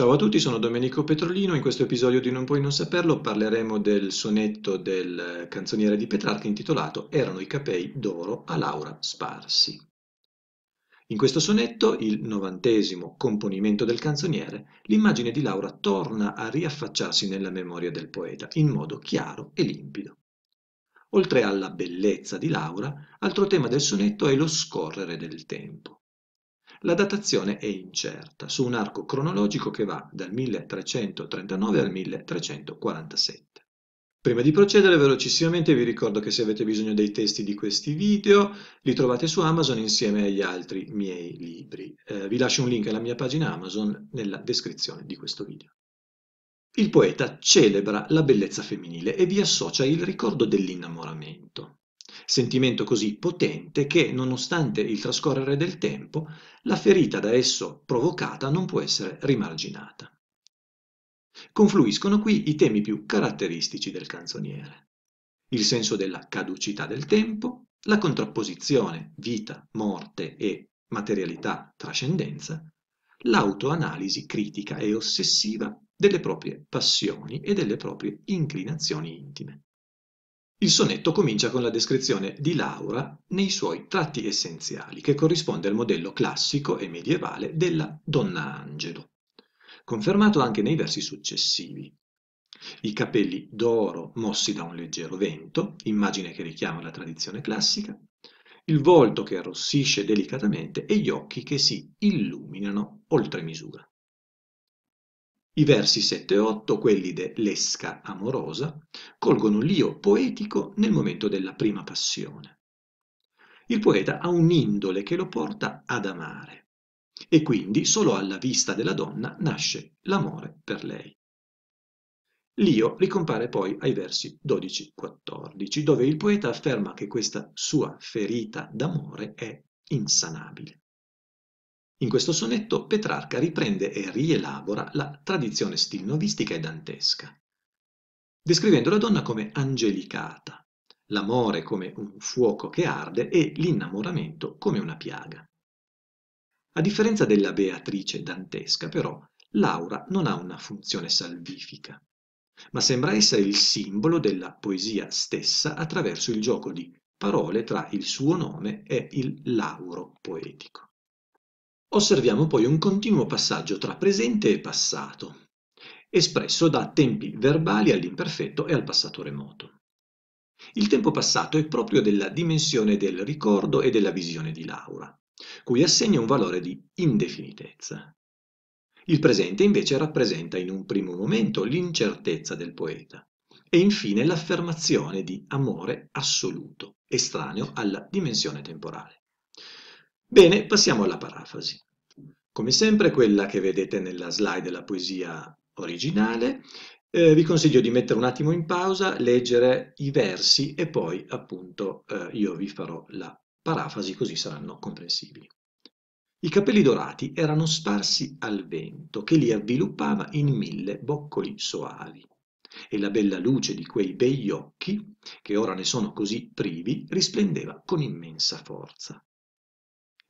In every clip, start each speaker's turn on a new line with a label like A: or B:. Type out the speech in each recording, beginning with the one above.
A: Ciao a tutti, sono Domenico Petrolino. In questo episodio di Non puoi non saperlo parleremo del sonetto del canzoniere di Petrarca intitolato Erano i capei d'oro a Laura sparsi. In questo sonetto, il novantesimo componimento del canzoniere, l'immagine di Laura torna a riaffacciarsi nella memoria del poeta in modo chiaro e limpido. Oltre alla bellezza di Laura, altro tema del sonetto è lo scorrere del tempo. La datazione è incerta, su un arco cronologico che va dal 1339 al 1347. Prima di procedere velocissimamente vi ricordo che se avete bisogno dei testi di questi video li trovate su Amazon insieme agli altri miei libri. Eh, vi lascio un link alla mia pagina Amazon nella descrizione di questo video. Il poeta celebra la bellezza femminile e vi associa il ricordo dell'innamoramento sentimento così potente che, nonostante il trascorrere del tempo, la ferita da esso provocata non può essere rimarginata. Confluiscono qui i temi più caratteristici del canzoniere. Il senso della caducità del tempo, la contrapposizione vita, morte e materialità, trascendenza, l'autoanalisi critica e ossessiva delle proprie passioni e delle proprie inclinazioni intime. Il sonetto comincia con la descrizione di Laura nei suoi tratti essenziali, che corrisponde al modello classico e medievale della Donna Angelo, confermato anche nei versi successivi. I capelli d'oro mossi da un leggero vento, immagine che richiama la tradizione classica, il volto che arrossisce delicatamente e gli occhi che si illuminano oltre misura. I versi 7 e 8, quelli dell'esca amorosa, colgono l'io poetico nel momento della prima passione. Il poeta ha un'indole che lo porta ad amare e quindi solo alla vista della donna nasce l'amore per lei. L'io ricompare poi ai versi 12-14, dove il poeta afferma che questa sua ferita d'amore è insanabile. In questo sonetto Petrarca riprende e rielabora la tradizione stilnovistica e dantesca, descrivendo la donna come angelicata, l'amore come un fuoco che arde e l'innamoramento come una piaga. A differenza della Beatrice dantesca, però, Laura non ha una funzione salvifica, ma sembra essere il simbolo della poesia stessa attraverso il gioco di parole tra il suo nome e il lauro poetico. Osserviamo poi un continuo passaggio tra presente e passato, espresso da tempi verbali all'imperfetto e al passato remoto. Il tempo passato è proprio della dimensione del ricordo e della visione di Laura, cui assegna un valore di indefinitezza. Il presente invece rappresenta in un primo momento l'incertezza del poeta e infine l'affermazione di amore assoluto, estraneo alla dimensione temporale. Bene, passiamo alla parafrasi. Come sempre quella che vedete nella slide della poesia originale, eh, vi consiglio di mettere un attimo in pausa, leggere i versi e poi appunto eh, io vi farò la parafrasi così saranno comprensibili. I capelli dorati erano sparsi al vento che li avviluppava in mille boccoli soavi e la bella luce di quei begli occhi, che ora ne sono così privi, risplendeva con immensa forza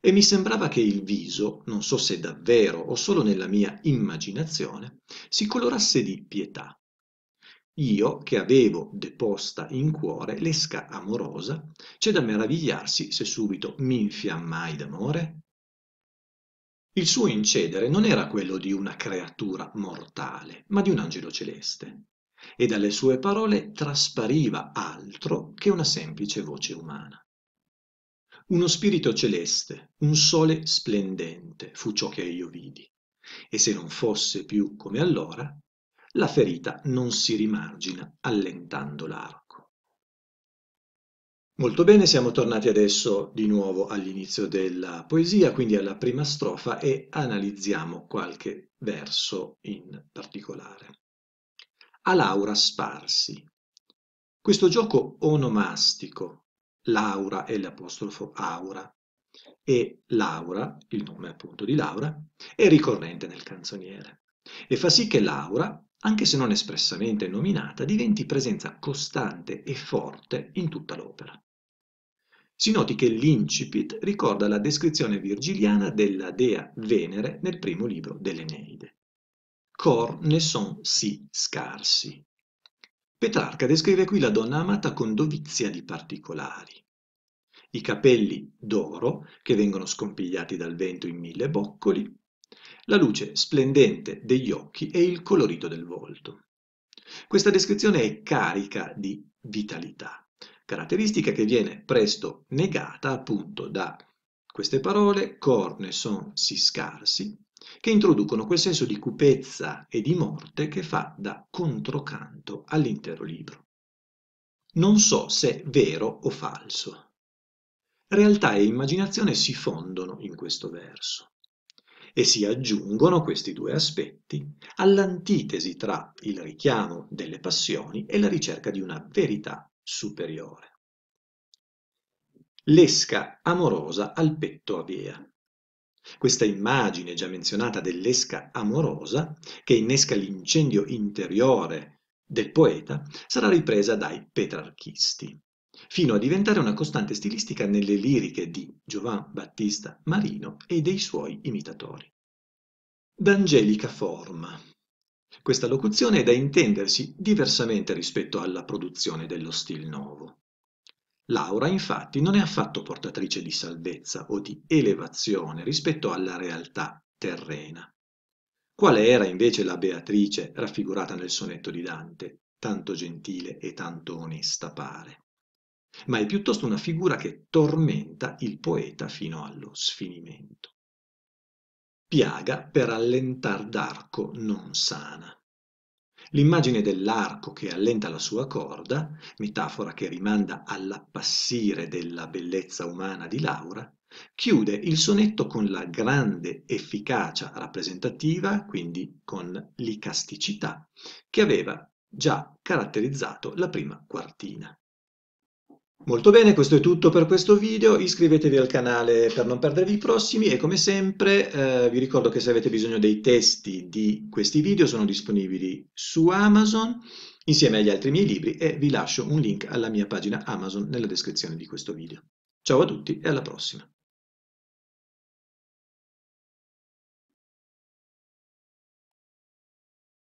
A: e mi sembrava che il viso, non so se davvero o solo nella mia immaginazione, si colorasse di pietà. Io, che avevo deposta in cuore l'esca amorosa, c'è da meravigliarsi se subito mi infiammai d'amore? Il suo incedere non era quello di una creatura mortale, ma di un angelo celeste, e dalle sue parole traspariva altro che una semplice voce umana. Uno spirito celeste, un sole splendente, fu ciò che io vidi. E se non fosse più come allora, la ferita non si rimargina allentando l'arco. Molto bene, siamo tornati adesso di nuovo all'inizio della poesia, quindi alla prima strofa e analizziamo qualche verso in particolare. A Laura sparsi. Questo gioco onomastico Laura e l'apostrofo aura e Laura, il nome appunto di Laura, è ricorrente nel canzoniere e fa sì che Laura, anche se non espressamente nominata, diventi presenza costante e forte in tutta l'opera. Si noti che l'incipit ricorda la descrizione virgiliana della dea Venere nel primo libro dell'Eneide. Cor ne son sì scarsi. Petrarca descrive qui la donna amata con dovizia di particolari. I capelli d'oro che vengono scompigliati dal vento in mille boccoli, la luce splendente degli occhi e il colorito del volto. Questa descrizione è carica di vitalità, caratteristica che viene presto negata appunto da queste parole corne son si scarsi, che introducono quel senso di cupezza e di morte che fa da controcanto all'intero libro. Non so se è vero o falso. Realtà e immaginazione si fondono in questo verso e si aggiungono questi due aspetti all'antitesi tra il richiamo delle passioni e la ricerca di una verità superiore. L'esca amorosa al petto avea, questa immagine già menzionata dell'esca amorosa, che innesca l'incendio interiore del poeta, sarà ripresa dai petrarchisti, fino a diventare una costante stilistica nelle liriche di Giovan Battista Marino e dei suoi imitatori. D'angelica forma. Questa locuzione è da intendersi diversamente rispetto alla produzione dello stil nuovo. Laura infatti non è affatto portatrice di salvezza o di elevazione rispetto alla realtà terrena. Quale era invece la Beatrice raffigurata nel sonetto di Dante, tanto gentile e tanto onesta pare? Ma è piuttosto una figura che tormenta il poeta fino allo sfinimento. Piaga per allentar d'arco non sana. L'immagine dell'arco che allenta la sua corda, metafora che rimanda all'appassire della bellezza umana di Laura, chiude il sonetto con la grande efficacia rappresentativa, quindi con l'icasticità, che aveva già caratterizzato la prima quartina. Molto bene, questo è tutto per questo video, iscrivetevi al canale per non perdervi i prossimi e come sempre eh, vi ricordo che se avete bisogno dei testi di questi video sono disponibili su Amazon insieme agli altri miei libri e vi lascio un link alla mia pagina Amazon nella descrizione di questo video. Ciao a tutti e alla prossima!